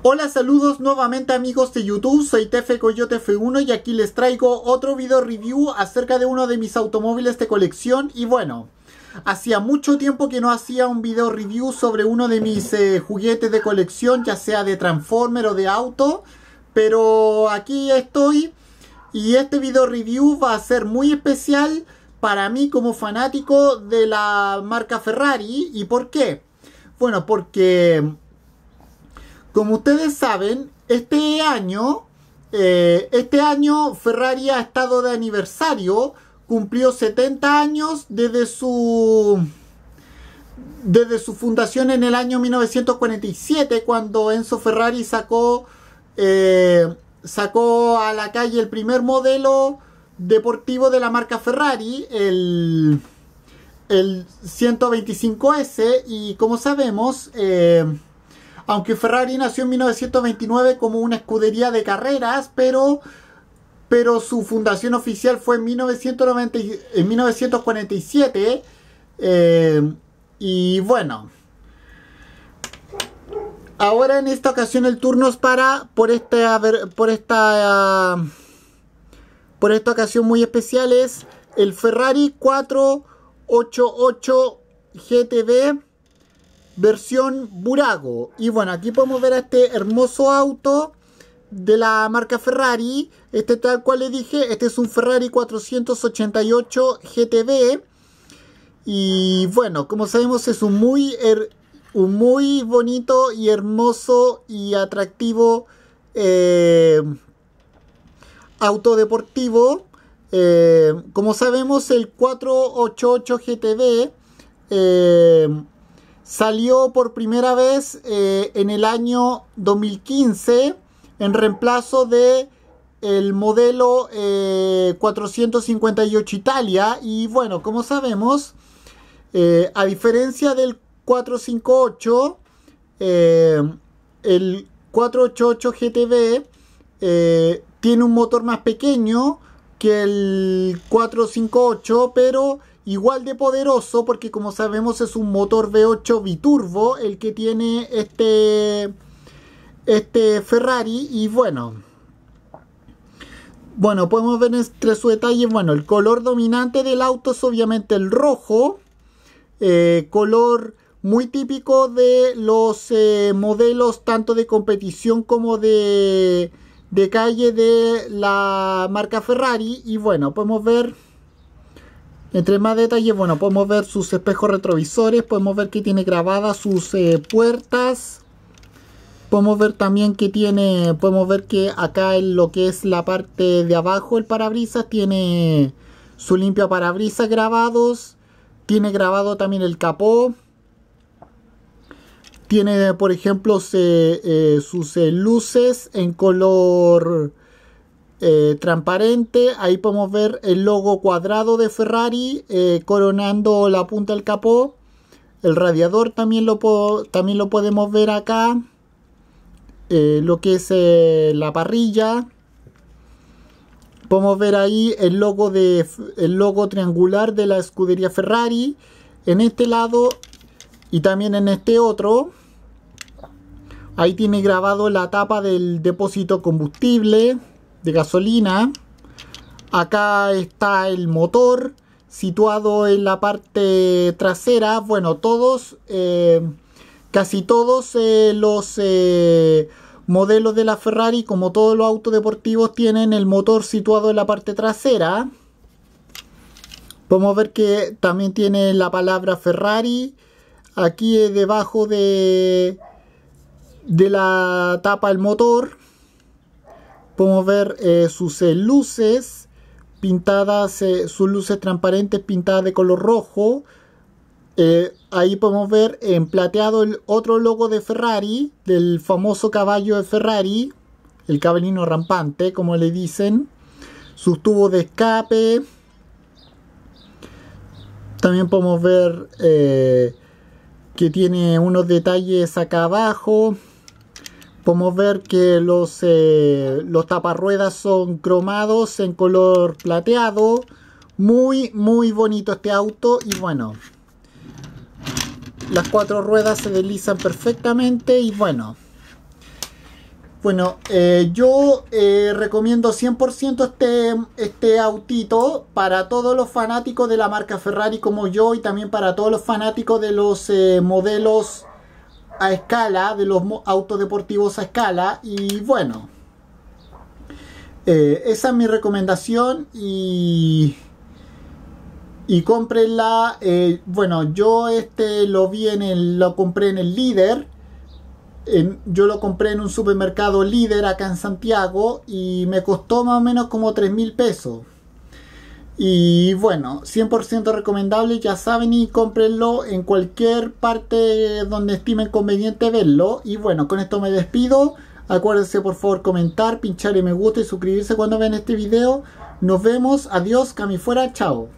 Hola, saludos nuevamente amigos de YouTube, soy Tefe Coyote F1 y aquí les traigo otro video review acerca de uno de mis automóviles de colección y bueno... Hacía mucho tiempo que no hacía un video review sobre uno de mis eh, juguetes de colección, ya sea de Transformer o de auto, pero aquí estoy y este video review va a ser muy especial para mí como fanático de la marca Ferrari. ¿Y por qué? Bueno, porque como ustedes saben, este año, eh, este año Ferrari ha estado de aniversario, cumplió 70 años desde su desde su fundación en el año 1947, cuando Enzo Ferrari sacó, eh, sacó a la calle el primer modelo deportivo de la marca Ferrari, el, el 125S, y como sabemos, eh, aunque Ferrari nació en 1929 como una escudería de carreras, pero, pero su fundación oficial fue en, 1990, en 1947. Eh, y bueno. Ahora en esta ocasión el turno es para, por esta, por esta, por esta ocasión muy especial es el Ferrari 488 GTB versión Burago. Y bueno, aquí podemos ver a este hermoso auto de la marca Ferrari. Este tal cual le dije, este es un Ferrari 488 GTB. Y bueno, como sabemos es un muy, un muy bonito y hermoso y atractivo Autodeportivo eh, auto deportivo. Eh, como sabemos el 488 GTB eh, salió por primera vez eh, en el año 2015 en reemplazo de el modelo 458 eh, Italia y bueno como sabemos eh, a diferencia del 458 el 488 GTB tiene un motor más pequeño el 458, pero igual de poderoso porque como sabemos es un motor V8 biturbo el que tiene este este Ferrari y bueno bueno podemos ver entre su detalle bueno el color dominante del auto es obviamente el rojo eh, color muy típico de los eh, modelos tanto de competición como de de calle de la marca Ferrari y bueno, podemos ver entre más detalles, bueno, podemos ver sus espejos retrovisores, podemos ver que tiene grabadas sus eh, puertas. Podemos ver también que tiene, podemos ver que acá en lo que es la parte de abajo el parabrisas tiene su limpia parabrisas grabados. Tiene grabado también el capó. Tiene, por ejemplo, eh, sus eh, luces en color eh, transparente. Ahí podemos ver el logo cuadrado de Ferrari coronando la punta del capó. El radiador también lo, también lo podemos ver acá. lo que es la parrilla. Podemos ver ahí el logo, de, el logo triangular de la escudería Ferrari. En este lado y también en este otro Ahí tiene grabado la tapa del depósito combustible de gasolina. Acá está el motor situado en la parte trasera. Bueno, todos, eh, casi todos eh, los eh, modelos de la Ferrari, como todos los autos deportivos, tienen el motor situado en la parte trasera. Podemos ver que también tiene la palabra Ferrari aquí debajo de de la tapa del motor podemos ver eh, sus eh, luces pintadas, eh, sus luces transparentes pintadas de color rojo. ahí podemos ver en plateado el otro logo de Ferrari, del famoso caballo de Ferrari, el cabellino rampante, como le dicen. Sus tubos de escape. También podemos ver que tiene unos detalles acá abajo. Podemos ver que eh, los, taparruedas son cromados en color plateado. Muy, muy bonito este auto. Y bueno, las cuatro ruedas se deslizan perfectamente. Y bueno, bueno, eh, yo eh, recomiendo 100% este, este autito para todos los fanáticos de la marca Ferrari como yo y también para todos los fanáticos de los modelos a escala, de los autos a escala. Y bueno, eh, esa es mi recomendación y, y cómprenla. Eh, bueno, yo este lo vi en el, lo compré en el líder. yo lo compré en un supermercado líder acá en Santiago y me costó más o menos como 3 mil pesos. Y bueno, 100% recomendable, ya saben y cómprenlo en cualquier parte donde estimen conveniente verlo. Y bueno, con esto me despido. Acuérdense por favor comentar, pincharle me gusta y suscribirse cuando vean este video. Nos vemos, adiós, cami fuera, chao.